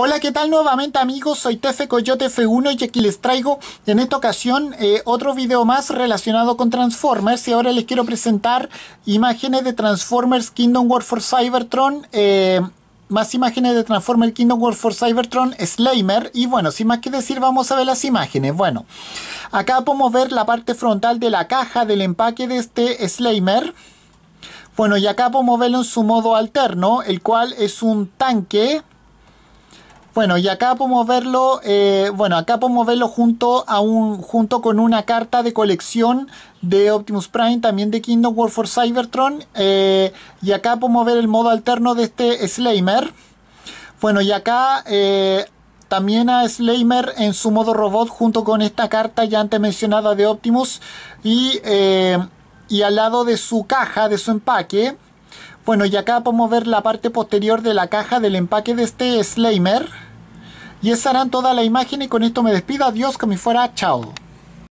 Hola, ¿qué tal nuevamente amigos? Soy Tefe Coyote F1 y aquí les traigo en esta ocasión eh, otro video más relacionado con Transformers y ahora les quiero presentar imágenes de Transformers Kingdom War for Cybertron eh, más imágenes de Transformers Kingdom War for Cybertron Slimer y bueno, sin más que decir vamos a ver las imágenes bueno, acá podemos ver la parte frontal de la caja del empaque de este Slimer bueno, y acá podemos verlo en su modo alterno, el cual es un tanque bueno, y acá podemos verlo, eh, bueno, acá podemos verlo junto, a un, junto con una carta de colección de Optimus Prime, también de Kingdom War for Cybertron. Eh, y acá podemos ver el modo alterno de este Slimer. Bueno, y acá eh, también a Slimer en su modo robot junto con esta carta ya antes mencionada de Optimus. Y, y al lado de su caja, de su empaque bueno, y acá podemos ver la parte posterior de la caja del empaque de este Slimer. Y esa harán toda la imagen y con esto me despido. Adiós, que me fuera. Chao.